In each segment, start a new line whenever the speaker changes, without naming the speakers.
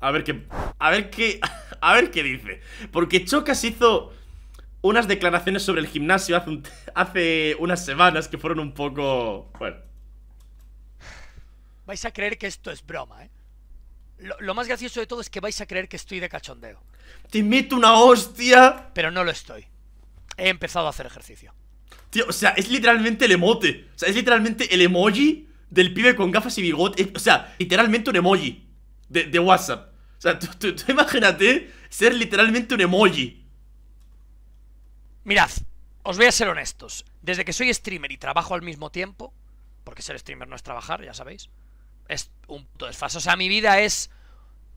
A ver qué... A ver qué... A ver qué dice. Porque Chocas hizo unas declaraciones sobre el gimnasio hace, unas semanas que fueron un poco... Bueno.
Vais a creer que esto es broma, ¿eh? Lo, más gracioso de todo es que vais a creer que estoy de cachondeo. ¡Te meto una hostia! Pero no lo estoy. He empezado a hacer ejercicio.
Tío, o sea, es literalmente el emote. O sea, es literalmente el emoji del pibe con gafas y bigote. O sea, literalmente un emoji de, de WhatsApp. O sea, tú, imagínate ser literalmente un emoji.
Mirad, os voy a ser honestos. Desde que soy streamer y trabajo al mismo tiempo, porque ser streamer no es trabajar, ya sabéis, es un puto desfase. O sea, mi vida es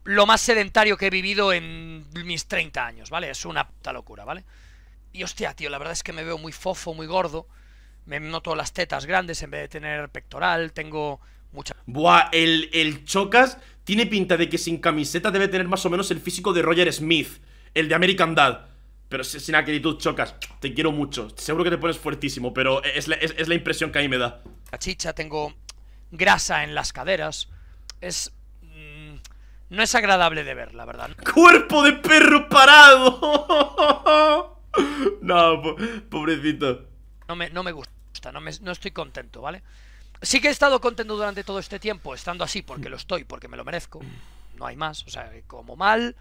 lo más sedentario que he vivido en mis 30 años, ¿vale? Es una puta locura, ¿vale? Y hostia, tío, la verdad es que me veo muy fofo, muy gordo. Me noto las tetas grandes en vez de tener pectoral.
Tengo mucha. Buah, el, el chocas tiene pinta de que sin camiseta debe tener más o menos el físico de Roger Smith, el de American Dad. Pero sin actitud chocas. Te quiero mucho. Seguro que te pones fuertísimo, pero es la, impresión que a mí me da. La
chicha, tengo grasa en las caderas. Es mm, no es agradable de ver, la verdad.
¡Cuerpo de perro parado! no, pobrecito.
No me, no me gusta, no, me, no estoy contento, ¿vale? Sí que he estado contento durante todo este tiempo, estando así, porque lo estoy, porque me lo merezco. No hay más. O sea, como mal,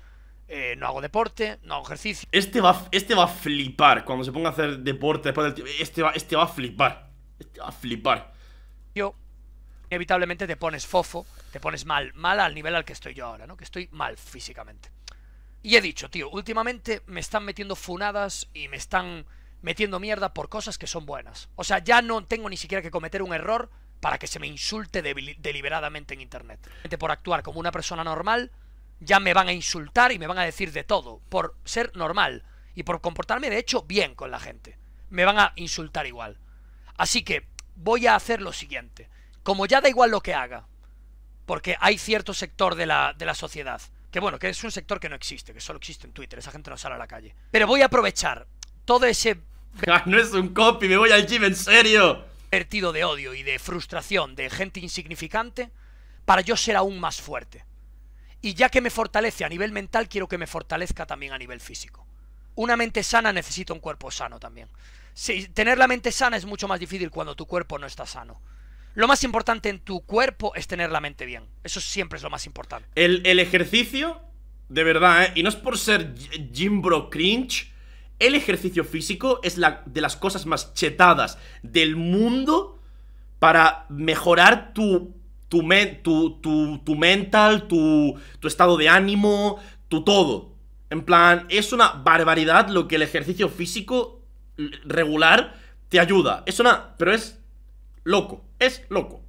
eh, no hago deporte, no hago ejercicio. Este va,
este va a flipar cuando se ponga a hacer deporte después del Este va, este va a flipar. Este va a flipar.
Yo, inevitablemente te pones fofo, te pones mal, mal al nivel al que estoy yo ahora, ¿no? Que estoy mal físicamente. Y he dicho, tío, últimamente me están metiendo funadas y me están metiendo mierda por cosas que son buenas. O sea, ya no tengo ni siquiera que cometer un error para que se me insulte deliberadamente en Internet. Por actuar como una persona normal, ya me van a insultar y me van a decir de todo, por ser normal y por comportarme de hecho bien con la gente. Me van a insultar igual. Así que voy a hacer lo siguiente. Como ya da igual lo que haga, porque hay cierto sector de la, de la sociedad, que bueno, que es un sector que no existe, que solo existe en Twitter, esa gente no sale a la calle. Pero voy a aprovechar todo ese...
Ah, no es un copy, me voy al gym en serio vertido de odio y
de frustración de gente insignificante para yo ser aún más fuerte. Y ya que me fortalece a nivel mental, quiero que me fortalezca también a nivel físico. Una mente sana necesita un cuerpo sano también. Si, tener la mente sana es mucho más difícil cuando tu cuerpo no está sano. Lo más importante en tu cuerpo es tener la mente bien. Eso siempre es lo más importante.
El, ejercicio, de verdad, ¿eh? y no es por ser Jim Bro Cringe, el ejercicio físico es la de las cosas más chetadas del mundo para mejorar tu, tu, tu, mental, tu, tu estado de ánimo, tu todo. En plan, es una barbaridad lo que el ejercicio físico regular te ayuda. Es una... pero es loco,
es loco.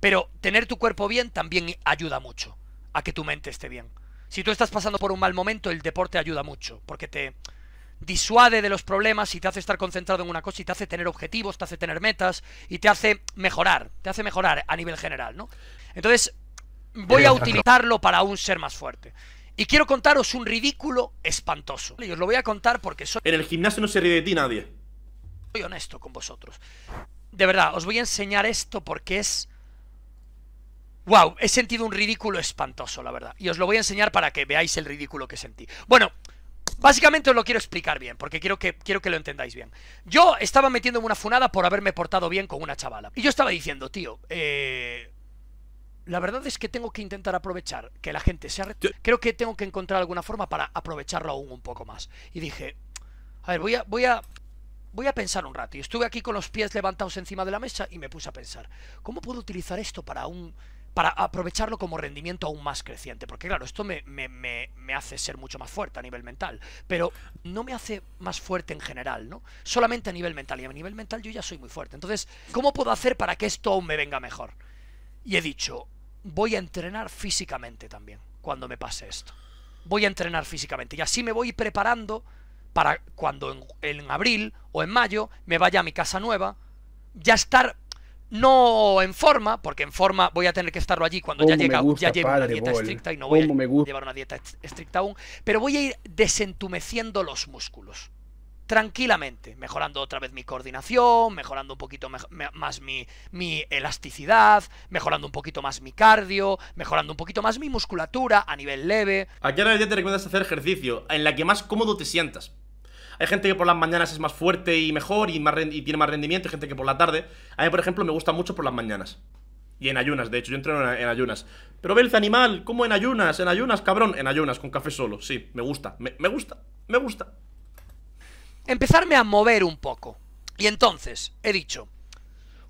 Pero tener tu cuerpo bien también ayuda mucho a que tu mente esté bien. Si tú estás pasando por un mal momento, el deporte ayuda mucho, porque te disuade de los problemas y te hace estar concentrado en una cosa y te hace tener objetivos, te hace tener metas y te hace mejorar, te hace mejorar a nivel general, ¿no? Entonces,
voy a utilizarlo
para un ser más fuerte. Y quiero contaros un ridículo espantoso. Y os lo voy a contar
porque soy... En el gimnasio no se ríe de ti nadie.
Soy honesto con vosotros. De verdad, os voy a enseñar esto porque es Wow, he sentido un ridículo espantoso, la verdad. Y os lo voy a enseñar para que veáis el ridículo que sentí. Bueno, básicamente os lo quiero explicar bien, porque quiero que, quiero que lo entendáis bien. Yo estaba metiéndome una funada por haberme portado bien con una chavala. Y yo estaba diciendo, tío, eh... La verdad es que tengo que intentar aprovechar que la gente sea... Creo que tengo que encontrar alguna forma para aprovecharlo aún un poco más. Y dije, a ver, voy a, voy a, voy a pensar un rato. Y estuve aquí con los pies levantados encima de la mesa y me puse a pensar, ¿cómo puedo utilizar esto para un para aprovecharlo como rendimiento aún más creciente. Porque claro, esto me, me, me, me, hace ser mucho más fuerte a nivel mental, pero no me hace más fuerte en general, ¿no? Solamente a nivel mental, y a nivel mental yo ya soy muy fuerte. Entonces, ¿cómo puedo hacer para que esto aún me venga mejor? Y he dicho, voy a entrenar físicamente también, cuando me pase esto. Voy a entrenar físicamente, y así me voy preparando para cuando en, en abril o en mayo me vaya a mi casa nueva, ya estar no en forma, porque en forma voy a tener que estarlo allí cuando ya llega, ya llevo una dieta estricta y no voy a llevar una dieta estricta aún, pero voy a ir desentumeciendo los músculos tranquilamente, mejorando otra vez mi coordinación, mejorando un poquito más mi, mi, elasticidad, mejorando un poquito más mi cardio, mejorando un poquito más mi musculatura a nivel leve.
Aquí ahora ya te recomiendas hacer ejercicio en la que más cómodo te sientas. Hay gente que por las mañanas es más fuerte y mejor y, más tiene más rendimiento, Hay gente que por la tarde. A mí, por ejemplo, me gusta mucho por las mañanas. Y en ayunas, de hecho, yo entreno en, ayunas. Pero Belza, animal, ¿cómo en ayunas? En ayunas, cabrón. En ayunas, con café solo. Sí, me gusta, me, gusta, me gusta. Empezarme a mover un poco. Y entonces, he dicho,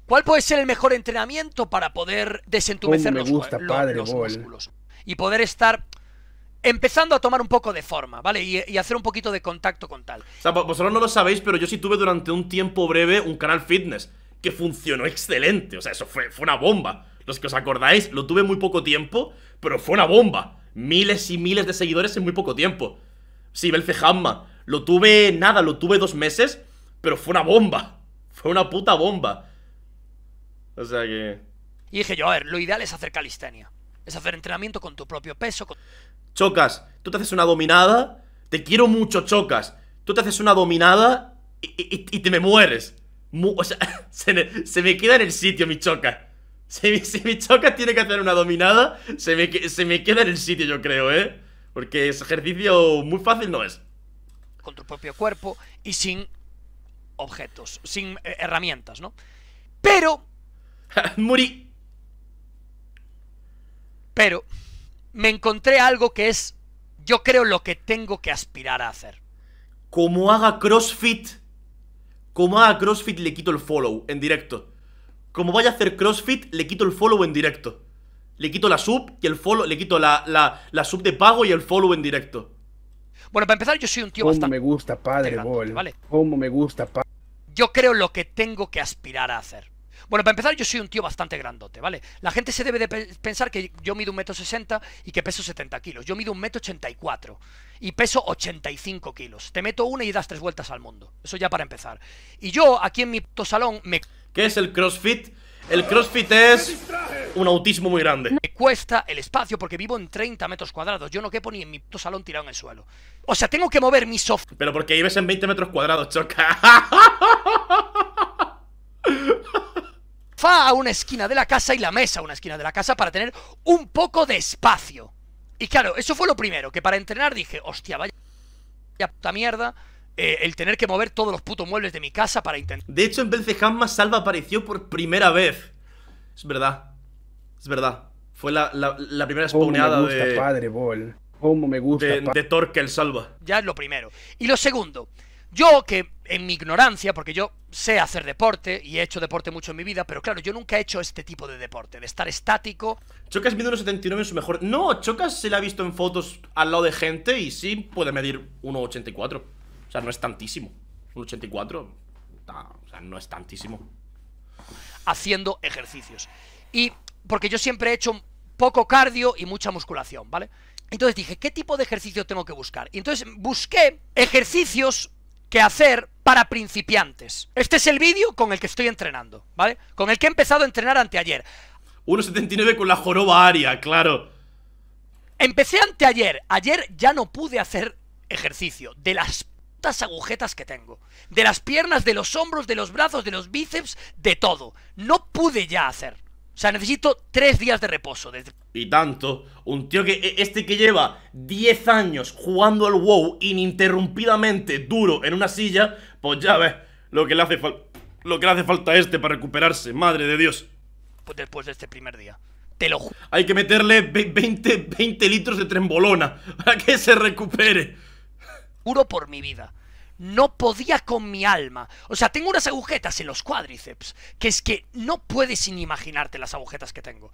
¿cuál puede ser el mejor entrenamiento para poder desentumecer me gusta, padre, los músculos? Y poder estar empezando a tomar un poco de forma, ¿vale? Y, hacer un poquito de contacto con tal.
O sea, vosotros no lo sabéis, pero yo sí tuve durante un tiempo breve un canal fitness que funcionó excelente. O sea, eso fue, una bomba. Los que os acordáis, lo tuve muy poco tiempo, pero fue una bomba. Miles y miles de seguidores en muy poco tiempo. Sí, Hamma, Lo tuve nada, lo tuve dos meses, pero fue una bomba. Fue una puta bomba. O sea que...
Y dije yo, a ver, lo ideal es hacer calistenia. Es hacer entrenamiento con tu
propio peso. Con... Chocas, tú te haces una dominada. Te quiero mucho, Chocas. Tú te haces una dominada y, te me mueres. o sea, se, me, queda en el sitio mi chocas Si mi, chocas Choca tiene que hacer una dominada, se me, se me queda en el sitio, yo creo, ¿eh? Porque ese ejercicio muy fácil no es.
Con tu propio cuerpo y sin objetos, sin eh, herramientas, ¿no? Pero... Muri... Pero me encontré algo que es, yo creo, lo que tengo que aspirar a hacer.
Como haga CrossFit, como haga CrossFit le quito el follow en directo. Como vaya a hacer CrossFit, le quito el follow en directo. Le quito la sub y el follow, le quito la, sub de pago y el follow en directo. Bueno, para empezar, yo soy un tío ¿Cómo me gusta, padre, ¿Cómo me gusta, padre? Yo creo lo que tengo que aspirar a hacer.
Bueno, para empezar, yo soy un tío bastante grandote, ¿vale? La gente se debe de pensar que yo mido un metro sesenta y que peso 70 kilos. Yo mido un metro ochenta y y peso 85 kilos. Te meto una y das tres vueltas al mundo. Eso ya para empezar. Y yo, aquí en mi salón, me... ¿Qué es el CrossFit?
El CrossFit es un autismo muy grande. Me
cuesta el espacio porque vivo en 30 metros cuadrados. Yo no quepo ni en mi salón tirado en el suelo.
O sea, tengo que mover mi software. Pero porque vives en 20 metros cuadrados, choca.
fa a una esquina de la casa y la mesa a una esquina de la casa para tener un poco de espacio. Y claro, eso fue lo primero, que para entrenar dije, hostia, vaya, ya puta mierda,
eh, el tener que mover todos los putos muebles de mi casa para intentar... De hecho, en jamás Salva apareció por primera vez. Es verdad, es verdad. Fue la, primera spawneada de... padre, Bol. Cómo me gusta. De, de Torque el Salva. Ya es lo primero. Y lo segundo,
yo que en mi ignorancia, porque yo sé hacer deporte y he hecho deporte mucho en mi vida, pero
claro, yo nunca he hecho este tipo de deporte, de estar estático. Chocas mide 1,79 en su mejor. No, Chocas se le ha visto en fotos al lado de gente y sí puede medir 1,84. O sea, no es tantísimo. 1,84, o no es tantísimo.
Haciendo ejercicios. Y porque yo siempre he hecho poco cardio y mucha musculación, ¿vale? Entonces dije, ¿qué tipo de ejercicio tengo que buscar? Y entonces busqué ejercicios que hacer para principiantes. Este es el vídeo con el que estoy entrenando, ¿vale? Con el que he
empezado a entrenar anteayer. 1.79 con la joroba aria, claro.
Empecé anteayer. Ayer ya no pude hacer ejercicio. De las putas agujetas que tengo. De las piernas, de los hombros, de los brazos, de los bíceps, de todo. No pude ya hacer. O sea, necesito tres días de reposo.
Y tanto, un tío que e, este que lleva 10 años jugando al WoW ininterrumpidamente duro en una silla, pues ya ves lo que le hace, lo que hace falta a este para recuperarse, madre de Dios.
Pues después de este primer día.
Te lo Hay que meterle 20, 20 litros de trembolona para que se recupere.
Juro por mi vida no podía con mi alma. O sea, tengo unas agujetas en los cuádriceps, que es que no puedes sin imaginarte las agujetas que tengo.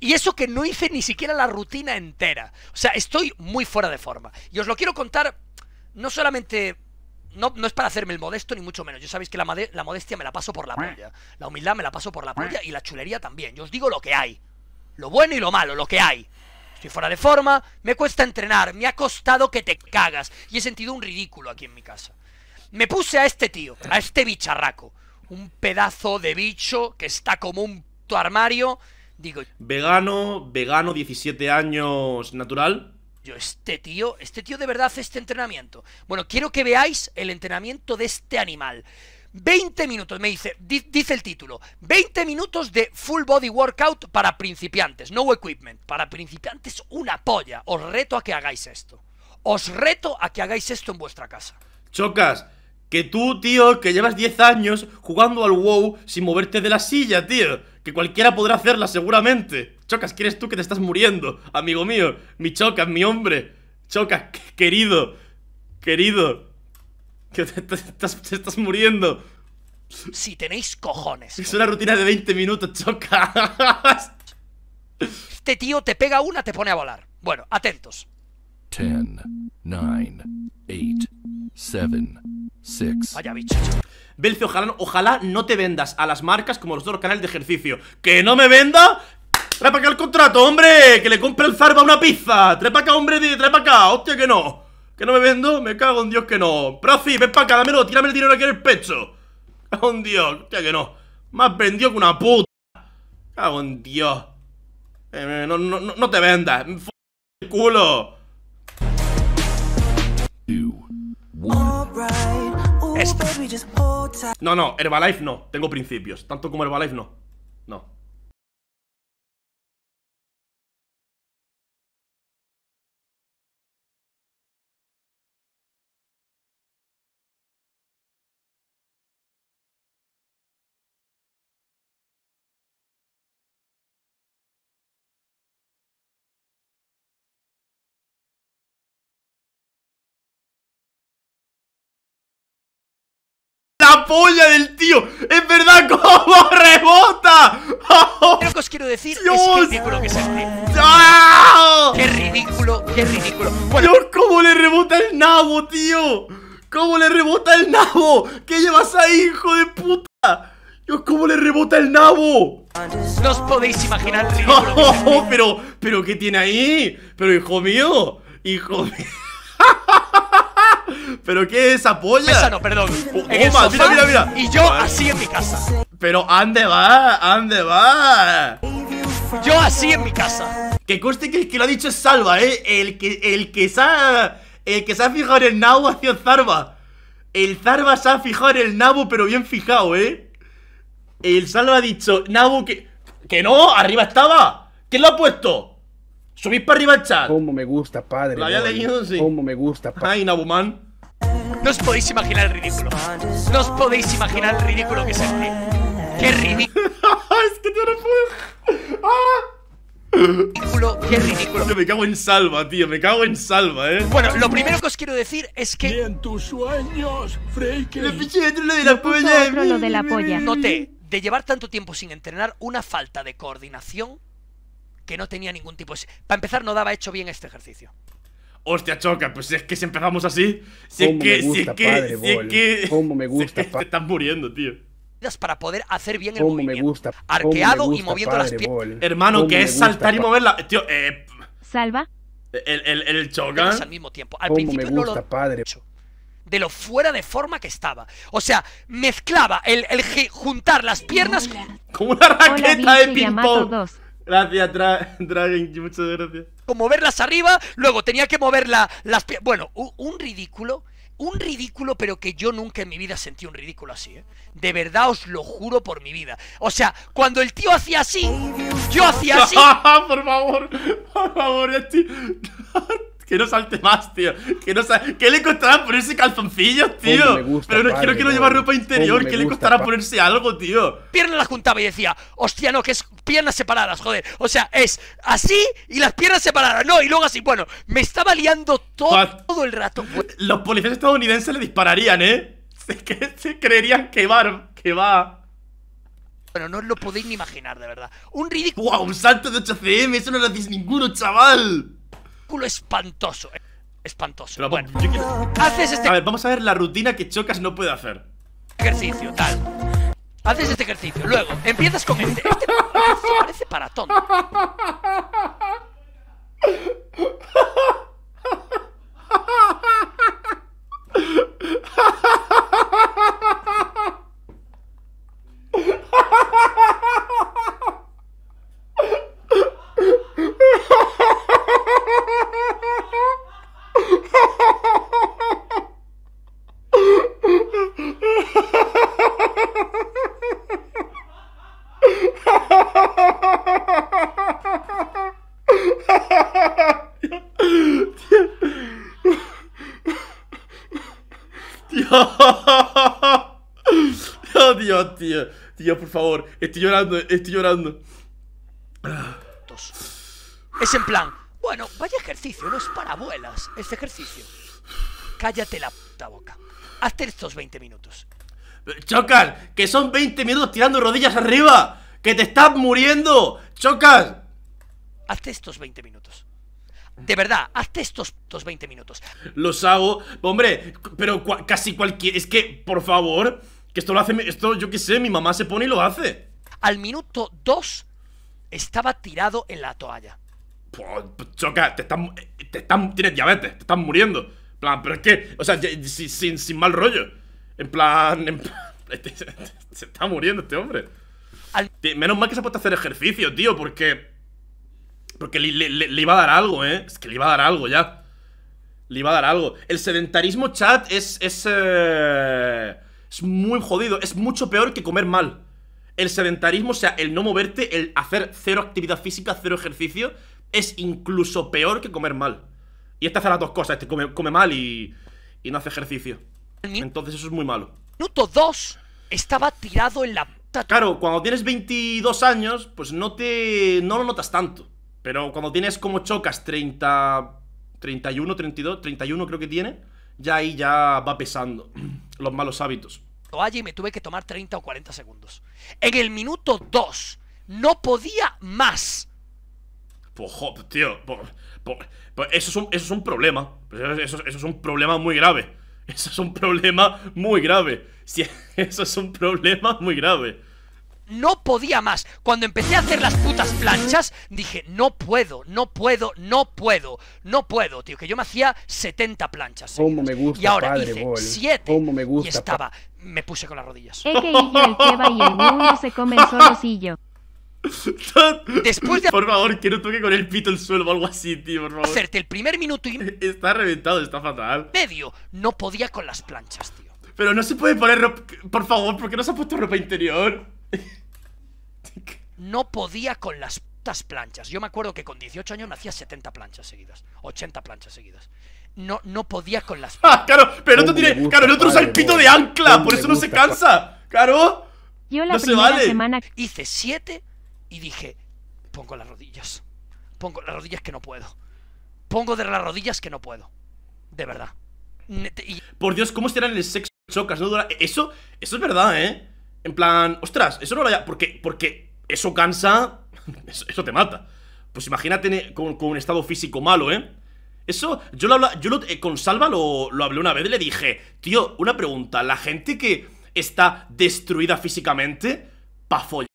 Y eso que no hice ni siquiera la rutina entera. O sea, estoy muy fuera de forma. Y os lo quiero contar, no solamente... No, no es para hacerme el modesto, ni mucho menos. Yo sabéis que la, la modestia me la paso por la polla. La humildad me la paso por la polla y la chulería también. Yo os digo lo que hay. Lo bueno y lo malo, lo que hay. Estoy fuera de forma, me cuesta entrenar, me ha costado que te cagas y he sentido un ridículo aquí en mi casa. Me puse a este tío, a este bicharraco, un pedazo de bicho que está como un tu armario, digo...
Vegano, vegano, 17 años, natural.
Yo, este tío, este tío de verdad hace este entrenamiento. Bueno, quiero que veáis el entrenamiento de este animal. 20 minutos, me dice, dice el título, 20 minutos de full body workout para principiantes, no equipment, para principiantes una polla, os reto a que hagáis esto, os reto a que hagáis esto en vuestra casa.
Chocas, que tú, tío, que llevas 10 años jugando al WoW sin moverte de la silla, tío, que cualquiera podrá hacerla seguramente. Chocas, ¿quieres tú que te estás muriendo, amigo mío? Mi Chocas, mi hombre, Chocas, querido, querido, Que te, estás, estás muriendo. Si tenéis cojones. Es una rutina de 20 minutos, choca.
Este tío te pega una, te pone a volar.
Bueno, atentos. 10, 9, 8, 7, 6. Vaya bicho. Belce, ojalá, no te vendas a las marcas como los dos canales de ejercicio. ¡Que no me venda! ¡Trae para acá el contrato, hombre! ¡Que le compre el zarba una pizza! ¡Trae para acá, hombre! ¡Trae para acá! ¡Hostia que no! ¿Que no me vendo? Me cago en Dios que no. Profi, ven para acá, dámelo, tírame el dinero aquí en el pecho. Cago en Dios, hostia que no. Más vendió que una puta. Cago en Dios. Eh, eh, no, no, no te vendas. F el culo. No, no, Herbalife no. Tengo principios. Tanto como Herbalife no. No. polla del tío. Es verdad, cómo rebota. Lo quiero decir que ridículo que ¡Ah! Qué ridículo, qué ridículo. Dios, cómo le rebota el nabo, tío. ¿Cómo le rebota el nabo? ¿Qué llevas ahí, hijo de puta? Dios, ¿cómo le rebota el nabo?
No os podéis imaginar el
pero, pero ¿qué tiene ahí? Pero, hijo mío, hijo mío. ¿Pero qué es esa polla? Esa no, perdón. mira, mira, Y yo así en
mi casa.
Pero ande va, ande va.
Yo así en mi casa.
Que conste que el que lo ha dicho es Salva, ¿eh? El que, el que se ha... El que se ha fijado en el nabo ha sido Zarba. El Zarba se ha fijado en el nabo, pero bien fijado, ¿eh? El Salva ha dicho, nabo que... Que no, arriba estaba. ¿Quién lo ha puesto? ¿Subís para arriba el chat. Cómo me gusta, padre. Lo había leído, sí. Cómo me gusta, padre. Ay, man no os podéis
imaginar el ridículo. No os podéis imaginar el ridículo que sentí. ¡Qué ridículo! es que no puedo. ¡Ah! ridículo,
qué ridículo. me cago en salva, tío, me cago en salva, eh. Bueno, lo primero
que os quiero decir es que. en tus sueños, Freaky. Le piché
dentro lo de la polla. Lo de la polla.
Noté de llevar tanto tiempo sin entrenar una falta de coordinación que no tenía ningún tipo de... Para empezar, no daba hecho bien este ejercicio.
Hostia, choca, pues es que si empezamos así, si es que, si es que, si es que, cómo me gusta, te estás muriendo, tío. Para poder hacer bien el movimiento. Arqueado y moviendo las piernas. Hermano, que es saltar y moverla. Tío, eh. Salva. El, el, el Chogan. Al mismo tiempo. Al principio no lo.
Padre de lo fuera de forma que estaba. O sea, mezclaba el, el juntar las piernas Como
con una raqueta Hola, de ping-pong. Gracias, Dragon, muchas gracias.
Como verlas arriba, luego tenía que mover las piernas. Bueno, un, ridículo un ridículo, pero que yo nunca en mi vida sentí un ridículo así, ¿eh? De verdad os lo juro por mi vida. O sea, cuando
el tío hacía así, yo hacía así. por favor, por favor, estoy... Que no salte más, tío. Que no salte... ¿Qué le costará ponerse calzoncillos, tío? Pero no quiero que no lleve ropa interior. ¿Qué le costará ponerse algo, tío? Pierna la juntaba y decía,
hostia, no, que es piernas separadas, joder. O sea, es así y las piernas separadas. No, y luego
así. Bueno, me estaba liando todo, todo el rato. Los policías estadounidenses le dispararían, ¿eh? Se, se creerían que va, que va. Bueno, no os lo podéis ni imaginar, de verdad. Un ridículo. ¡Wow! ¡Un salto de 8 cm! ¡Eso no lo hacéis ninguno, chaval! espantoso. Espantoso. Pero bueno, yo
quiero... haces este... A ver,
vamos a ver la rutina que Chocas no puede hacer. Ejercicio, tal. Haces este ejercicio, luego empiezas con este. Este parece para tonto. Oh, Dios, tío. Tío, por favor. Estoy llorando, estoy llorando. Es en plan.
Bueno, vaya ejercicio, no es para abuelas. Este ejercicio. Cállate la puta boca. Hazte
estos 20 minutos. Chocas, que son 20 minutos tirando rodillas arriba. Que te estás muriendo. Chocas Hazte estos 20
minutos. De verdad, hazte estos, estos 20 minutos.
Los hago. Hombre, pero casi cualquier. Es que, por favor, que esto lo hace. Esto, yo qué sé, mi mamá se pone y lo hace. Al
minuto 2 estaba tirado en la toalla.
Pues, choca, te están. Te están. Tienes diabetes, te están muriendo. plan, pero es que. O sea, sin, sin, mal rollo. En plan. Este, se está muriendo este hombre. Menos mal que se ha puesto a hacer ejercicio, tío, porque porque le, le, iba a dar algo, ¿eh? Es que le iba a dar algo ya. Le iba a dar algo. El sedentarismo, chat, es. Eh, es, muy jodido. Es mucho peor que comer mal. El sedentarismo, o sea, el no moverte, el hacer cero actividad física, cero ejercicio, es incluso peor que comer mal. Y este hace las dos cosas. Este come, come mal y, y no hace ejercicio. Entonces eso es muy malo. Minuto 2. Estaba tirado en la... Claro, cuando tienes 22 años, pues no te... no lo notas tanto. Pero cuando tienes como chocas 30, 31, 32, 31 creo que tiene, ya ahí ya va pesando los malos hábitos.
Oye, me tuve que tomar 30 o 40 segundos.
En el minuto 2
no podía más.
Pues, tío, pues, pues, pues eso, es un, problema. Eso, es un problema muy grave. Eso es un problema muy grave. eso es un problema muy grave no podía más.
Cuando empecé a hacer las putas planchas, dije, no puedo, no puedo, no puedo, no puedo, tío. Que yo me hacía 70 planchas.
Como me gusta, y ahora hice 7 y estaba, me puse con las rodillas. Después de... Por favor, que no toque con el pito el suelo o algo así, tío, por favor. Hacerte el primer minuto y... Está reventado, está fatal. Medio, no podía con las planchas, tío. Pero no se puede poner ropa... Por favor, porque no se ha puesto ropa interior?
No podía con las putas planchas. Yo me acuerdo que con 18 años me hacía 70 planchas seguidas,
80 planchas seguidas.
No, no podía con las. ¡Ah,
claro! Pero no tiene. claro, el otro usa el pito de ancla, por eso no se cansa. ¡Claro!
Yo la semana hice 7 y dije: Pongo las rodillas. Pongo las rodillas que no puedo. Pongo de las rodillas que no puedo. De verdad. Por Dios, ¿cómo será
en el sexo chocas? Eso, eso es verdad, ¿eh? En plan, ostras, eso no lo haya... Porque, porque eso cansa... Eso, te mata. Pues imagínate con, un estado físico malo, ¿eh? Eso, yo lo, habla, yo lo, eh, con Salva lo, hablé una vez y le dije, tío, una pregunta, la gente que está destruida físicamente, pa' follar,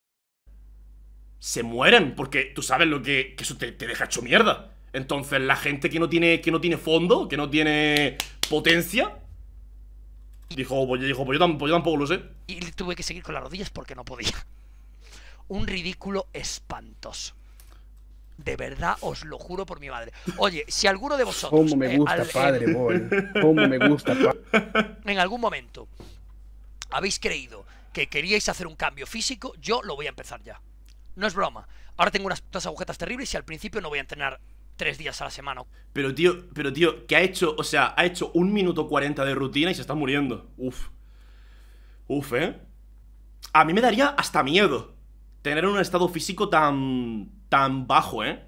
se mueren, porque tú sabes lo que, que eso te, deja hecho mierda. Entonces, la gente que no tiene, que no tiene fondo, que no tiene potencia, Dijo, pues, dijo pues pues yo tampoco, lo sé. Y tuve que seguir con las rodillas porque no podía.
Un ridículo espantoso. De verdad, os lo juro por mi madre. Oye, si alguno de vosotros. Eh, me gusta, padre,
me gusta,
En algún momento habéis creído que queríais hacer un cambio físico, yo lo voy a empezar ya. No es broma. Ahora tengo unas agujetas terribles y al principio no voy a entrenar tres días a la semana.
Pero tío, pero tío, que ha hecho, o sea, ha hecho un minuto cuarenta de rutina y se está muriendo. Uf. Uf, ¿eh? A mí me daría hasta miedo tener un estado físico tan tan bajo, ¿eh?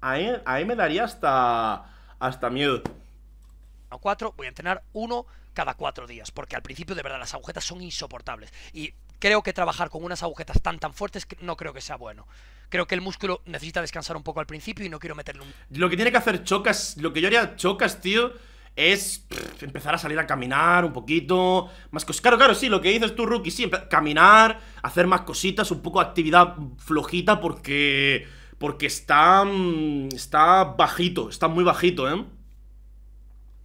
A mí, me daría hasta hasta miedo. A cuatro, voy a entrenar uno cada cuatro
días, porque al principio de verdad las agujetas son insoportables y creo que trabajar con unas agujetas tan tan fuertes no creo que sea bueno creo que el músculo necesita descansar un poco al principio y no quiero meterle un...
Lo que tiene que hacer Chocas, lo que yo haría Chocas, tío, es empezar a salir a caminar un poquito, más cosas. Claro, claro, sí, lo que dices tú, Rookie, sí, caminar, hacer más cositas, un poco de actividad flojita porque... Porque está... Mm, está bajito, está muy bajito, ¿eh?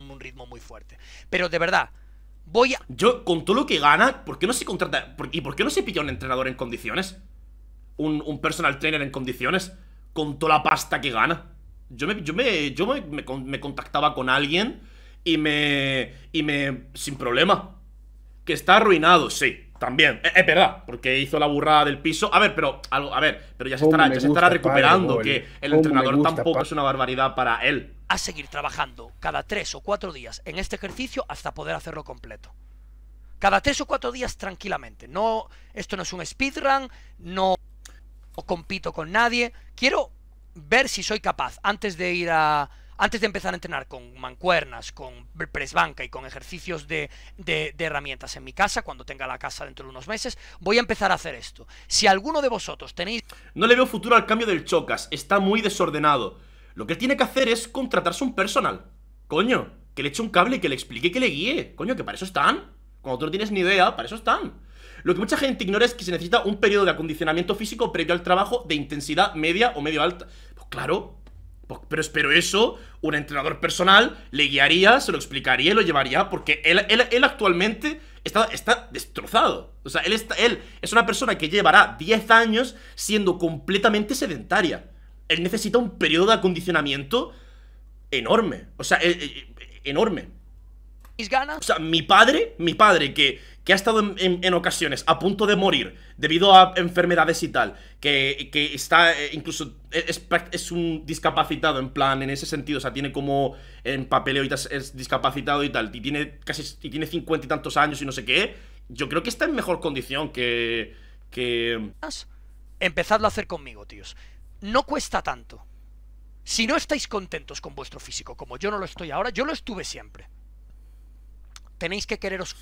Un ritmo muy fuerte.
Pero de verdad, voy a... Yo, con todo lo que gana, ¿por qué no se contrata... ¿Y por qué no se pilla un entrenador en condiciones? un, personal trainer en condiciones con toda la pasta que gana. Yo me, yo me, yo me, contactaba con alguien y me, y me, sin problema. Que está arruinado, sí, también. Eh, es, verdad, porque hizo la burrada del piso. A ver, pero, a ver, pero ya se estará, se estará recuperando, que el entrenador tampoco es una barbaridad
para él. A seguir trabajando cada tres o cuatro días en este ejercicio hasta poder hacerlo completo cada tres o cuatro días tranquilamente. No, esto no es un speedrun, no o compito con nadie. Quiero ver si soy capaz antes de ir a. Antes de empezar a entrenar con mancuernas, con press banca y con ejercicios de, de, herramientas en mi casa, cuando tenga la casa dentro de unos meses, voy a empezar a hacer esto. Si alguno
de vosotros tenéis. No le veo futuro al cambio del Chocas, está muy desordenado. Lo que tiene que hacer es contratarse un personal. Coño, que le eche un cable y que le explique que le guíe. Coño, que para eso están. Cuando tú no tienes ni idea, para eso están. Lo que mucha gente ignora es que se necesita un periodo de acondicionamiento físico previo al trabajo de intensidad media o medio alta. Pues claro, pues, pero, espero eso, un entrenador personal le guiaría, se lo explicaría y lo llevaría, porque él, él, actualmente está, está, destrozado. O sea, él, está, él es una persona que llevará 10 años siendo completamente sedentaria. Él necesita un periodo de acondicionamiento enorme. O sea, e, e, e, enorme. O sea, mi padre, mi padre que que ha estado en, ocasiones a punto de morir debido a enfermedades y tal, que, está eh, incluso es, un discapacitado en plan, en ese sentido, o sea, tiene como en papeleo y es, es, discapacitado y tal, y tiene casi y tiene cincuenta y tantos años y no sé qué, yo creo que está en mejor condición que... que...
Empezadlo a hacer conmigo, tíos. No cuesta tanto. Si no estáis contentos con vuestro físico, como yo no lo estoy ahora, yo lo estuve siempre. Tenéis que quereros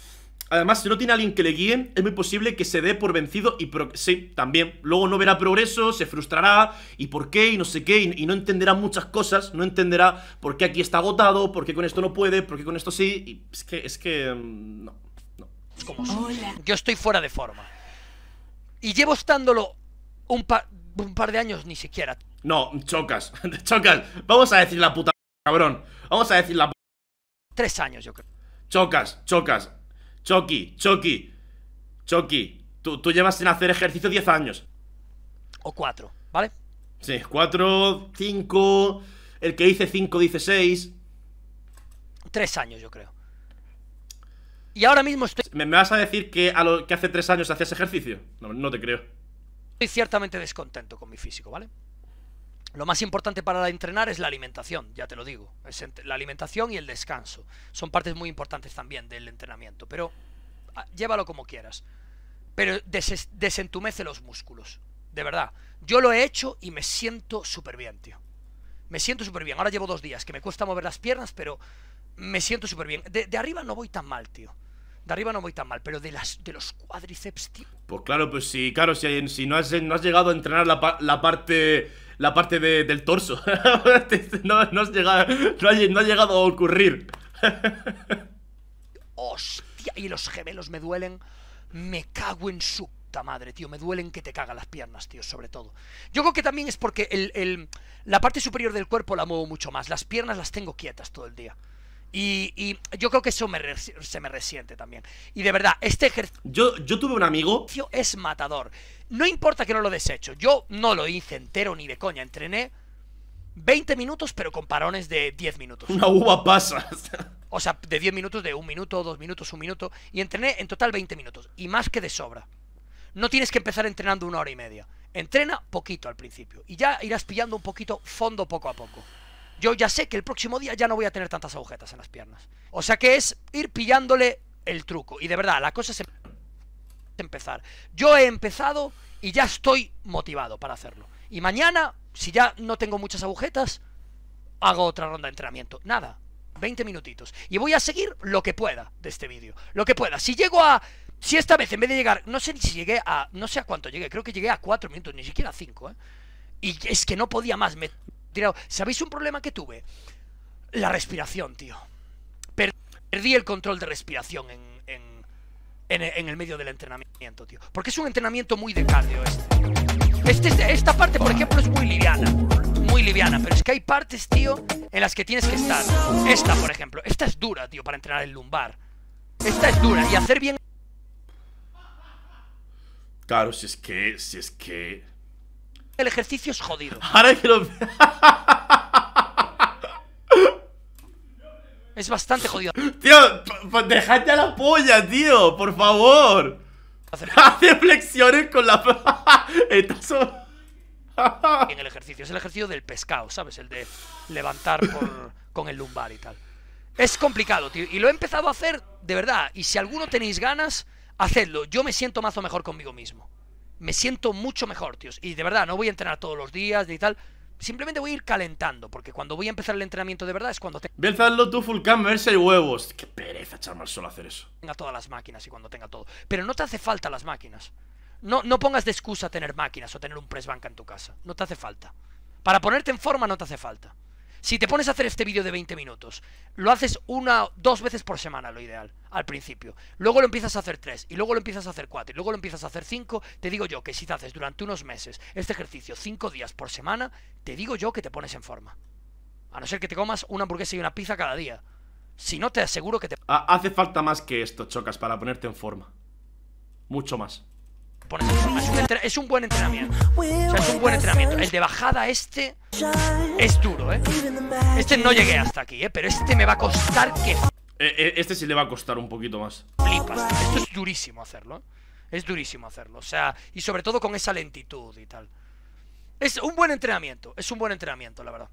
Además, si no tiene a alguien que le guíe, es muy posible que se dé por vencido y pro sí, también. Luego no verá progreso, se frustrará, y por qué, y no sé qué, y, no entenderá muchas cosas, no entenderá por qué aquí está agotado, por qué con esto no puede, por qué con esto sí, es que, es que, mm, no, no. Como Yo estoy fuera de forma. Y llevo estándolo
un un par de años ni siquiera.
No, chocas, chocas. Vamos a decir la puta, cabrón. Vamos a decir la puta. Tres años, yo creo. Chocas, chocas. Chucky, Chucky, Chucky, tú, llevas sin hacer ejercicio 10 años. O 4, ¿vale? Sí, 4, 5, el que dice 5 dice 6. 3 años, yo creo. Y ahora mismo estoy... ¿Me, vas a decir que, a lo, que hace 3 años hacías ejercicio? No, no te creo.
Estoy ciertamente descontento con mi físico, ¿vale? Lo más importante para entrenar es la alimentación, ya te lo digo. la alimentación y el descanso. Son partes muy importantes también del entrenamiento. Pero ah, llévalo como quieras. Pero desentumece los músculos. De verdad. Yo lo he hecho y me siento súper bien, tío. Me siento súper bien. Ahora llevo dos días que me cuesta mover las piernas, pero me siento súper bien. De, arriba no voy tan mal, tío. De arriba no voy tan mal, pero de, las, de los cuádriceps, tío.
Pues claro, pues sí, claro, si, no, has, no has llegado a entrenar la parte la parte del torso. no, ha, llegado a ocurrir.
Hostia, y los gemelos me duelen. Me cago en su puta madre, tío. Me duelen que te caga las piernas, tío, sobre todo. Yo creo que también es porque el, el, la parte superior del cuerpo la muevo mucho más. Las piernas las tengo quietas todo el día. Y, yo creo que eso se me resiente también. Y de verdad, este ejercicio. Yo, tuve un amigo. Es matador. No importa que no lo desecho. Yo no lo hice entero ni de coña. Entrené 20 minutos, pero con parones de 10 minutos. Una uva pasa. o sea, de 10 minutos, de un minuto, dos minutos, un minuto. Y entrené en total 20 minutos. Y más que de sobra. No tienes que empezar entrenando una hora y media. Entrena poquito al principio. Y ya irás pillando un poquito fondo poco a poco yo ya sé que el próximo día ya no voy a tener tantas agujetas en las piernas. O sea que es ir pillándole el truco. Y de verdad, la cosa es em-, empezar. Yo he empezado y ya estoy motivado para hacerlo. Y mañana, si ya no tengo muchas agujetas, hago otra ronda de entrenamiento. Nada, 20 minutitos. Y voy a seguir lo que pueda de este vídeo. Lo que pueda. Si llego a... Si esta vez en vez de llegar... No sé si llegué a... No sé a cuánto llegué. Creo que llegué a 4 minutos, ni siquiera a 5, ¿eh? Y es que no podía más. Me, ¿Sabéis un problema que tuve? La respiración, tío. Perdí el control de respiración
en,
el medio del entrenamiento, tío. Porque es un entrenamiento muy de cardio este. este esta parte, por ejemplo, es muy liviana. Muy liviana, pero es que hay partes, tío, en las que tienes que estar. Esta, por ejemplo. Esta es dura, tío, para entrenar el lumbar. Esta es
dura. Y hacer bien Claro, si es que, si es que el ejercicio es jodido. Es bastante jodido. Tío, dejate a la polla, tío, por favor. Hace flexiones con la...
en el ejercicio. Es el ejercicio del pescado, ¿sabes? El de levantar con el lumbar y tal. Es complicado, tío. Y lo he empezado a hacer de verdad. Y si alguno tenéis ganas, hacedlo. Yo me siento mazo mejor conmigo mismo me siento mucho mejor, tíos. Y de verdad, no voy a entrenar todos los días y tal. Simplemente voy a ir calentando, porque cuando voy a empezar el entrenamiento de verdad es cuando te...
tú full huevos. Qué pereza echarme al hacer eso. Tenga
todas las máquinas y cuando tenga todo. Pero no te hace falta las máquinas. No, no pongas de excusa tener máquinas o tener un press banca en tu casa. No te hace falta. Para ponerte en forma no te hace falta. Si te pones a hacer este vídeo de 20 minutos, lo haces una, dos veces por semana, lo ideal, al principio. Luego lo empiezas a hacer tres, y luego lo empiezas a hacer cuatro, y luego lo empiezas a hacer cinco. Te digo yo que si te haces durante unos meses este ejercicio cinco días por semana, te digo yo que te pones en forma. A no ser
que te comas una hamburguesa y una pizza cada día. Si no, te aseguro que te... Ah, hace falta más que esto, Chocas, para ponerte en forma. Mucho más. Es un, buen entrenamiento. es un buen entrenamiento. El de bajada este es duro, ¿eh? Este no llegué hasta aquí, ¿eh? Pero este me va a costar que... Eh, eh, este sí le va a costar un poquito más. Flipas.
Esto es durísimo hacerlo. ¿eh? Es durísimo hacerlo. O sea, y sobre todo con esa lentitud y tal. Es un buen entrenamiento. Es un buen entrenamiento, la verdad.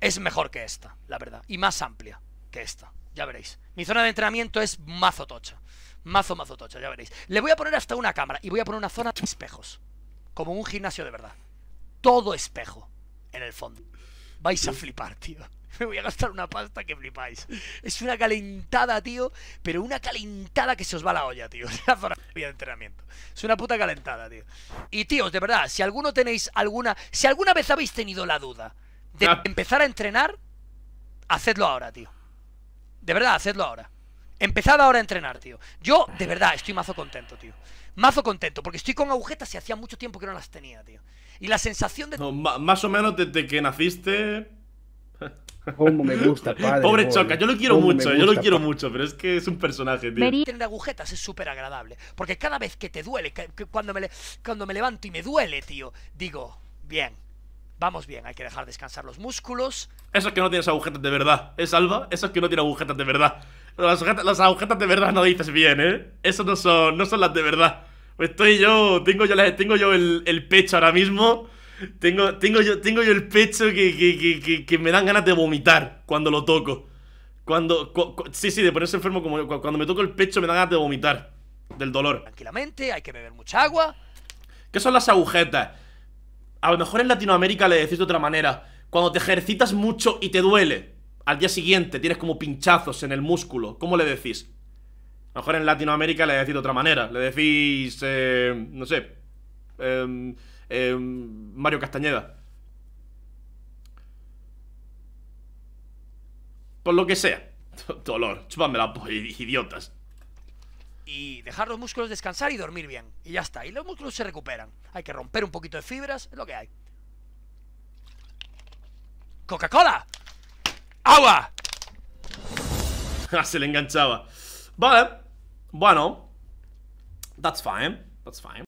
Es mejor que esta, la verdad. Y más amplia que esta. Ya veréis. Mi zona de entrenamiento es mazo tocha mazo, mazo tocha, ya veréis. Le voy a poner hasta una cámara y voy a poner una zona de espejos. Como un gimnasio de verdad. Todo espejo en el fondo. Vais a flipar, tío. Me voy a gastar una pasta que flipáis. Es una calentada, tío, pero una calentada que se os va la olla, tío. Es zona de entrenamiento. Es una puta calentada, tío. Y tíos, de verdad, si alguno tenéis alguna. Si alguna vez habéis tenido la duda de ah. empezar a entrenar, hacedlo ahora, tío. De verdad, hacedlo ahora. Empezad ahora a entrenar, tío. Yo, de verdad, estoy mazo contento, tío. Mazo contento, porque estoy con agujetas y hacía mucho tiempo que no las tenía, tío.
Y la sensación de. más o menos desde que naciste. ¿Cómo me gusta, padre? Pobre Choca, yo lo quiero mucho, yo lo quiero mucho, pero es que es un personaje, tío.
Tener agujetas es súper agradable, porque cada vez que te duele, cuando, me cuando me levanto y me duele, tío, digo, bien, Vamos bien, hay que dejar descansar los músculos.
Eso que no tienes agujetas de verdad, ¿es ¿eh, Alba? Eso que no tiene agujetas de verdad. Las agujetas, de verdad no dices bien, ¿eh? Eso no son, no son las de verdad. Pues estoy yo, tengo yo, tengo yo el, pecho ahora mismo. Tengo, tengo, yo, tengo yo el pecho que, me dan ganas de vomitar cuando lo toco. Cuando, sí, sí, de ponerse enfermo como Cuando me toco el pecho me dan ganas de vomitar. Del dolor.
Tranquilamente, hay que beber
mucha agua. ¿Qué son las agujetas? A lo mejor en Latinoamérica le decís de otra manera. Cuando te ejercitas mucho y te duele, al día siguiente tienes como pinchazos en el músculo, ¿cómo le decís? A lo mejor en Latinoamérica le decís de otra manera. Le decís, eh, no sé, em, em, Mario Castañeda. Por lo que sea. Dolor, chúpame la idiotas
y dejar los músculos descansar y dormir bien. Y ya está. Y los músculos se recuperan. Hay que romper un poquito de fibras, es lo que hay.
¡Coca-Cola! ¡Agua! se le enganchaba. Vale. Bueno. That's fine. That's fine.